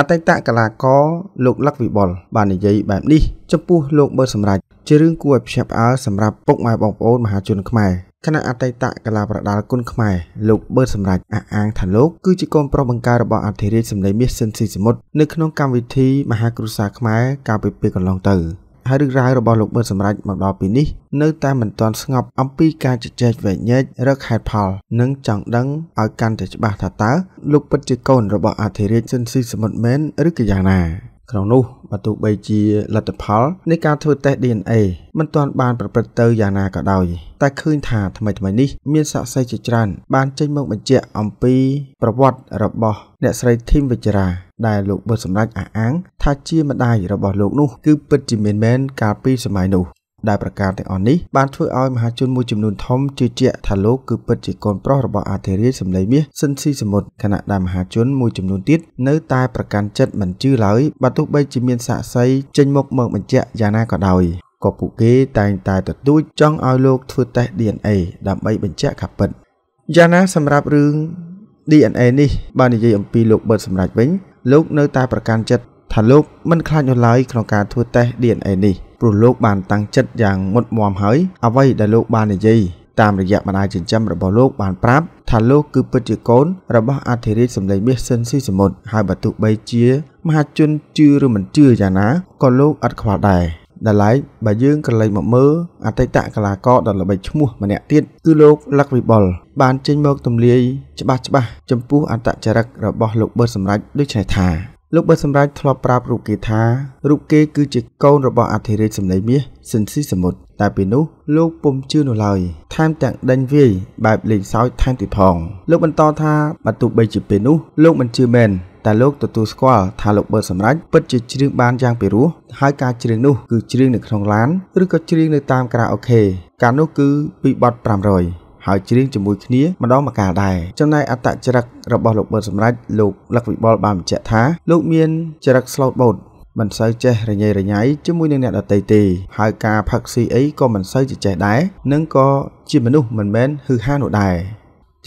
អតីតកលាករលោកលឹកវិបុលបាននិយាយបែបនេះចំពោះលោកបើសម្រាប់ជារឿងគួរឲ្យព្យាបាលសម្រាប់ពុកម៉ែបងប្អូនមហាជនខ្មែរគណៈអតីតកលាប្រដាល់គុណខ្មែរលោកបឺតសម្រាប់អះអាងថាលោកគឺជាកូនប្រុសបង្ការរបស់អធិរាជសម្លេងមាសស៊ិនស៊ីសមុទ្រនៅក្នុងកម្មវិធីមហាគ្រួសារខ្មែរកាលពីពេលកន្លងទៅហើយរឿងរ៉ាវរបស់លោកបឺតសម្រេចមកដល់ពេលនេះនៅតែមិនទាន់ស្ងប់អំពីការជជែកវែកញែករកហេតុផល និងចង់ដឹងឲ្យកាន់តែច្បាស់ថាតើលោកពិតជាកូនរបស់អធិរាជស៊ិនស៊ីសមុទ្រមែនឬក៏យ៉ាងណាក្នុងនោះបើទោះបីជាលទ្ធផលនៃការធ្វើតេស្ត DNA មិនទាន់បានប្រព្រឹត្តទៅយ៉ាងណាក៏ដោយតែឃើញថាថ្មីថ្មីនេះ មានសាក្សីជាច្រើនបានចេញមកបញ្ជាក់អំពីប្រវត្តិរបស់ អ្នកស្រីធីមវិជ្ជរាដែលលោកបុត្រសម្ដេចអះអាងថាជាម្ដាយរបស់លោកនោះគឺពិតជាមានមែនកាលពីសម័យនោះដែលប្រការទាំងអស់នេះបានធ្វើឲ្យមហាជនមួយចំនួនធំជឿជាក់ថាលោកគឺពិតជាកូនប្រុសរបស់អធិរាជសម្លេងមាសស៊ិនស៊ីសមុទ្រខណៈដែលមហាជនមួយចំនួនទៀតនៅតែប្រកាន់ចិត្តមិនជឿឡើយបើទោះបីជាមានសាក្សីចេញមុខមកបញ្ជាក់យ៉ាងណាក៏ដោយក៏ពួកគេតែងតែទទូចចង់ឲ្យលោកធ្វើតេស្ត DNA ដើម្បីបញ្ជាក់ការពិតយ៉ាងណាសម្រាប់រឿង DNA នេះបើនិយាយអំពីលោកបឺតសម្រាប់វិញលោកនៅតែប្រកាន់ចិត្តថាលោកមិនខ្លាចនោះឡើយក្នុងការធ្វើតេស្ត DNA នេះព្រោះលោកបានតាំងចិត្តយ៉ាងមុតមមហើយអ្វីដែលលោកបាននិយាយតាមរយៈម្ដាយចិញ្ចឹមរបស់លោកបានប្រាប់ ថាលោកគឺពិតជាកូនរបស់អធិរាជសម្លេងមាសស៊ិនស៊ីសមុទ្រហើយបើទោះបីជា មហាជនជឿឬមិនជឿយ៉ាងណាក៏លោកអត់ខ្វល់ដែរដែលឡែកបើយើងក៏លេចមកមើលអតីតកលាករដ៏ល្បីឈ្មោះម្នាក់ទៀតគឺលោកលឹកវិបុលបានចេញមកទម្លាយ ច្បាស់ច្បាស់ចំពោះអត្តចរិតរបស់លោកបឺតសម្រាប់ដូចនេះថាលោកបើសម្រាប់ធ្លាប់ប្រាប់រូបគេថារូបគេគឺជាកូនរបស់អធិរាជសម្លេងមាសស៊ិនស៊ីសមុទ្រតែពេលនោះលោកពុំជឿនោះឡើយថែមទាំងដេញវាយបែបលេងសើចថែមទៀតផងលោកបន្តថាបើទោះបីជាពេលនោះលោកមិនជឿមែនតែលោកទទួលស្គាល់ថាលោកបើសម្រេចពិតជាច្រៀងបានយ៉ាងពីរោះហើយការច្រៀងនោះគឺច្រៀងនៅក្នុងឡានឬក៏ច្រៀងនៅតាមការ៉ាអូខេការនោះគឺពីបទ500ហើយច្រៀងជាមួយគ្នាម្ដងម្កាលដែរចំណែកអត្តចរិតរបស់លោកបឺតសម្រេចលោកលឹកវិបុលបានបញ្ជាក់ថាលោកមានចរិតស្លូតបូតមិនសូវចេះរញ៉េរញ៉ៃជាមួយនឹងអ្នកដតីទេហើយការផឹកស៊ីអីក៏មិនសូវជាចេះដែរនឹងក៏ជាមនុស្សមិនមែនហឺហានោះដែរ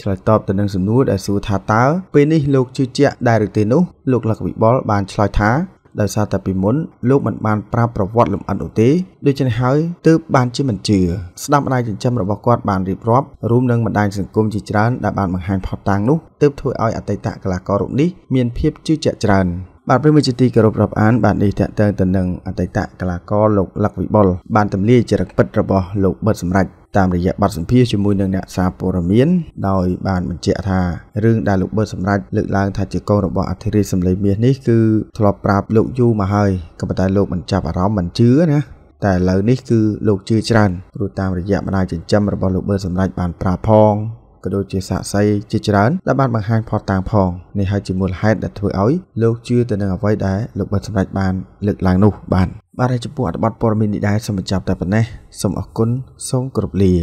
ឆ្លើយតបទៅនឹងសំណួរដែលសួរថាតើពេលនេះលោកជឿជាក់ដែរឬទេនោះលោកលឹកវិបុលបានឆ្លើយថាដោយសារតែពីមុនលោកមិនបានប្រាប់ប្រវត្តិលម្អិតនោះទេដូច្នេះហើយទើបបានជាមិនជឿស្ដាប់ម្ដាយចិញ្ចឹមរបស់គាត់បានរៀបរាប់រួមនឹងបណ្ដាញសង្គមជាច្រើនដែលបានបង្ហាញផុតតាំងនោះទើបធ្វើឲ្យអតីតកលាកររូបនេះមានភាពជឿជាក់ច្រើនបាទប្រិមជាទីគោរពរាប់អានបាទនេះតកតើទៅនឹងអតីតកលាករលោកលឹកវិបុលបានទម្លាយចរិតពិតរបស់លោកបិទសម្រាប់តាមរយៈបទសម្ភាសជាមួយនឹងអ្នកសារព័ត៌មានដោយបានបញ្ជាក់ថារឿងដែលលោកបឺតសម្រេចលើកឡើង ថាជាកូនរបស់អធិរាជសម្លេងមាសនេះគឺធ្លាប់ប្រាប់លោកយូរមកហើយក៏ប៉ុន្តែលោកមិនចាប់អារម្មណ៍មិនជឿណាតែឥឡូវនេះគឺលោកជឿច្រើនព្រោះតាមរយៈបណ្ដាចិញ្ចឹមរបស់លោកបឺតសម្រេចបានប្រាប់ផងក៏ដូចជាសាក់សីជាច្រើនដែលបានបង្ហាញផតតាំងផងនេះហើយជាមូលហេតុដែលធ្វើឲ្យលោកជឿទៅនឹងអ្វីដែលលោកបិទសម្រេចបានលើកឡើងនោះបានបាទហើយចំពោះអត្ថបទព័ត៌មាននេះដែរសូមបញ្ចប់តែប៉ុណ្ណេះសូមអរគុណសូមគោរពលា